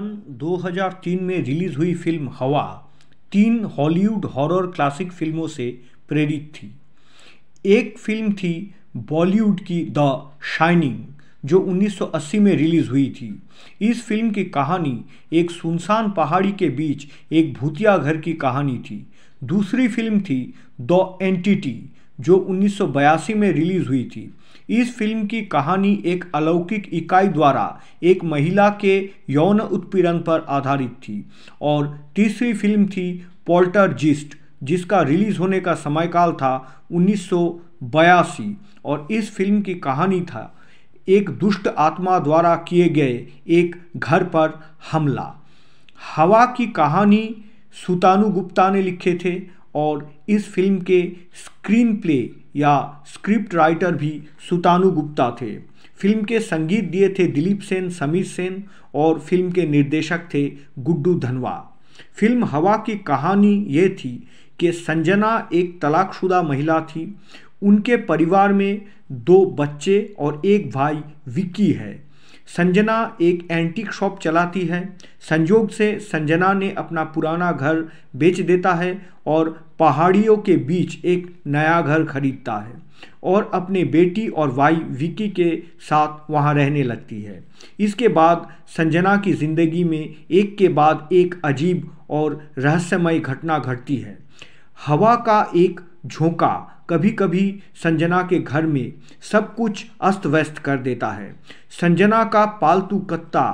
सन 2003 में रिलीज हुई फिल्म हवा तीन हॉलीवुड हॉरर क्लासिक फिल्मों से प्रेरित थी एक फिल्म थी बॉलीवुड की द शाइनिंग जो 1980 में रिलीज हुई थी इस फिल्म की कहानी एक सुनसान पहाड़ी के बीच एक भूतिया घर की कहानी थी दूसरी फिल्म थी द एंटिटी जो 1982 में रिलीज हुई थी इस फिल्म की कहानी एक अलौकिक इकाई द्वारा एक महिला के यौन उत्पीड़न पर आधारित थी और तीसरी फिल्म थी पोल्टर जिस्ट जिसका रिलीज होने का समयकाल था उन्नीस और इस फिल्म की कहानी था एक दुष्ट आत्मा द्वारा किए गए एक घर पर हमला हवा की कहानी सुतानु गुप्ता ने लिखे थे और इस फिल्म के स्क्रीन प्ले या स्क्रिप्ट राइटर भी सुतानु गुप्ता थे फिल्म के संगीत दिए थे दिलीप सेन समीर सेन और फिल्म के निर्देशक थे गुड्डू धनवा फिल्म हवा की कहानी ये थी कि संजना एक तलाकशुदा महिला थी उनके परिवार में दो बच्चे और एक भाई विक्की है संजना एक एंटीक शॉप चलाती है संयोग से संजना ने अपना पुराना घर बेच देता है और पहाड़ियों के बीच एक नया घर खरीदता है और अपने बेटी और वाई विकी के साथ वहाँ रहने लगती है इसके बाद संजना की ज़िंदगी में एक के बाद एक अजीब और रहस्यमय घटना घटती है हवा का एक झोंका कभी कभी संजना के घर में सब कुछ अस्त व्यस्त कर देता है संजना का पालतू कत्ता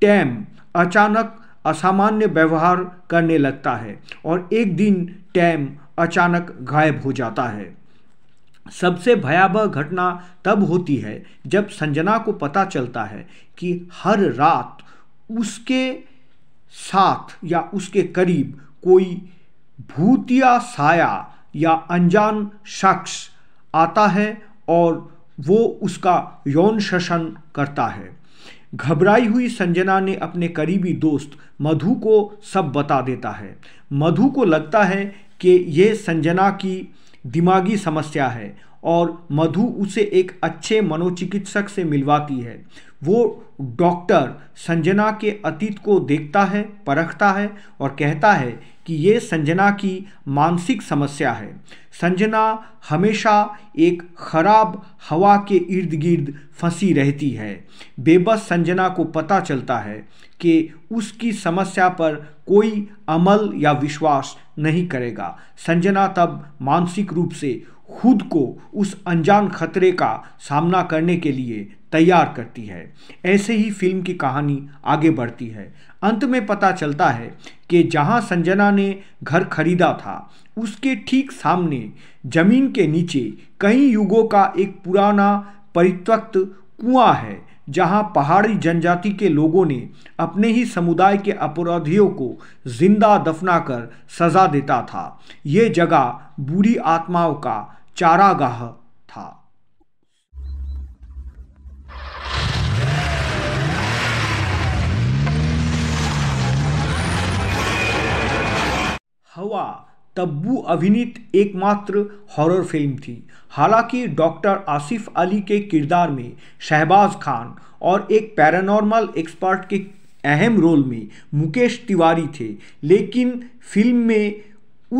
टैम अचानक असामान्य व्यवहार करने लगता है और एक दिन टैम अचानक गायब हो जाता है सबसे भयावह घटना तब होती है जब संजना को पता चलता है कि हर रात उसके साथ या उसके करीब कोई भूतिया साया या अनजान शख्स आता है और वो उसका यौन शोषण करता है घबराई हुई संजना ने अपने करीबी दोस्त मधु को सब बता देता है मधु को लगता है कि यह संजना की दिमागी समस्या है और मधु उसे एक अच्छे मनोचिकित्सक से मिलवाती है वो डॉक्टर संजना के अतीत को देखता है परखता है और कहता है कि ये संजना की मानसिक समस्या है संजना हमेशा एक खराब हवा के इर्द गिर्द फंसी रहती है बेबस संजना को पता चलता है कि उसकी समस्या पर कोई अमल या विश्वास नहीं करेगा संजना तब मानसिक रूप से खुद को उस अनजान खतरे का सामना करने के लिए तैयार करती है ऐसे ही फिल्म की कहानी आगे बढ़ती है अंत में पता चलता है कि जहां संजना ने घर खरीदा था उसके ठीक सामने जमीन के नीचे कई युगों का एक पुराना परित्वक्त कुआं है जहां पहाड़ी जनजाति के लोगों ने अपने ही समुदाय के अपराधियों को जिंदा दफनाकर सजा देता था ये जगह बुरी आत्माओं का चारागाह हवा तब्बू अभिनीत एकमात्र हॉरर फिल्म थी हालांकि डॉक्टर आसिफ अली के किरदार में शहबाज खान और एक पैरानॉर्मल एक्सपर्ट के अहम रोल में मुकेश तिवारी थे लेकिन फिल्म में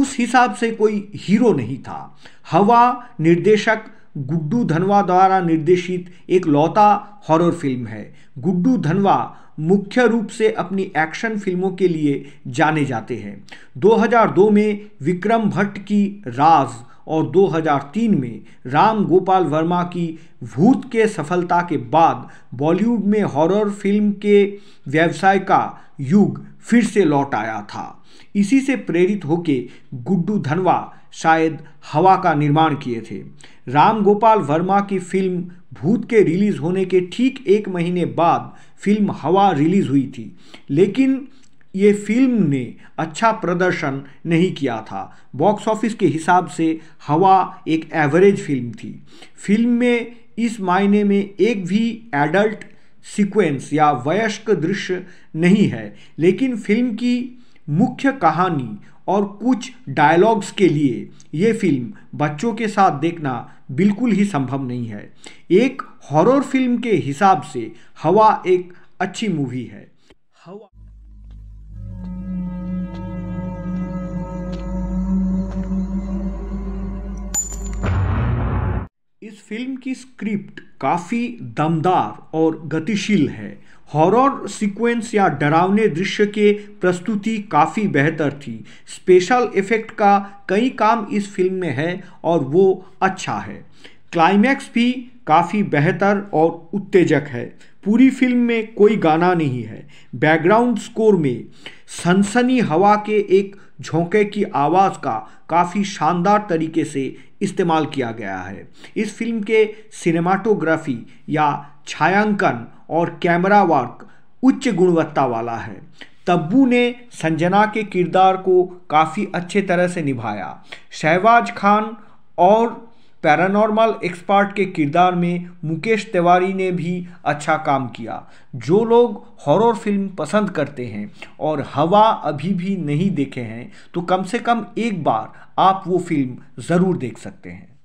उस हिसाब से कोई हीरो नहीं था हवा निर्देशक गुड्डू धनवा द्वारा निर्देशित एक लौता हॉरर फिल्म है गुड्डू धनवा मुख्य रूप से अपनी एक्शन फिल्मों के लिए जाने जाते हैं 2002 में विक्रम भट्ट की राज और 2003 में राम गोपाल वर्मा की भूत के सफलता के बाद बॉलीवुड में हॉरर फिल्म के व्यवसाय का युग फिर से लौट आया था इसी से प्रेरित होके गुड्डू धनवा शायद हवा का निर्माण किए थे राम गोपाल वर्मा की फिल्म भूत के रिलीज़ होने के ठीक एक महीने बाद फिल्म हवा रिलीज़ हुई थी लेकिन ये फिल्म ने अच्छा प्रदर्शन नहीं किया था बॉक्स ऑफिस के हिसाब से हवा एक एवरेज फिल्म थी फिल्म में इस मायने में एक भी एडल्ट सीक्वेंस या वयस्क दृश्य नहीं है लेकिन फिल्म की मुख्य कहानी और कुछ डायलॉग्स के लिए ये फिल्म बच्चों के साथ देखना बिल्कुल ही संभव नहीं है एक हॉरर फिल्म के हिसाब से हवा एक अच्छी मूवी है हवा इस फिल्म की स्क्रिप्ट काफ़ी दमदार और गतिशील है हॉरर सीक्वेंस या डरावने दृश्य के प्रस्तुति काफ़ी बेहतर थी स्पेशल इफेक्ट का कई काम इस फिल्म में है और वो अच्छा है क्लाइमैक्स भी काफ़ी बेहतर और उत्तेजक है पूरी फिल्म में कोई गाना नहीं है बैकग्राउंड स्कोर में सनसनी हवा के एक झोंके की आवाज़ का काफ़ी शानदार तरीके से इस्तेमाल किया गया है इस फिल्म के सिनेमाटोग्राफी या छायांकन और कैमरा वर्क उच्च गुणवत्ता वाला है तब्बू ने संजना के किरदार को काफ़ी अच्छे तरह से निभाया शहबाज खान और पैरानॉर्मल एक्सपर्ट के किरदार में मुकेश तिवारी ने भी अच्छा काम किया जो लोग हॉरर फिल्म पसंद करते हैं और हवा अभी भी नहीं देखे हैं तो कम से कम एक बार आप वो फिल्म ज़रूर देख सकते हैं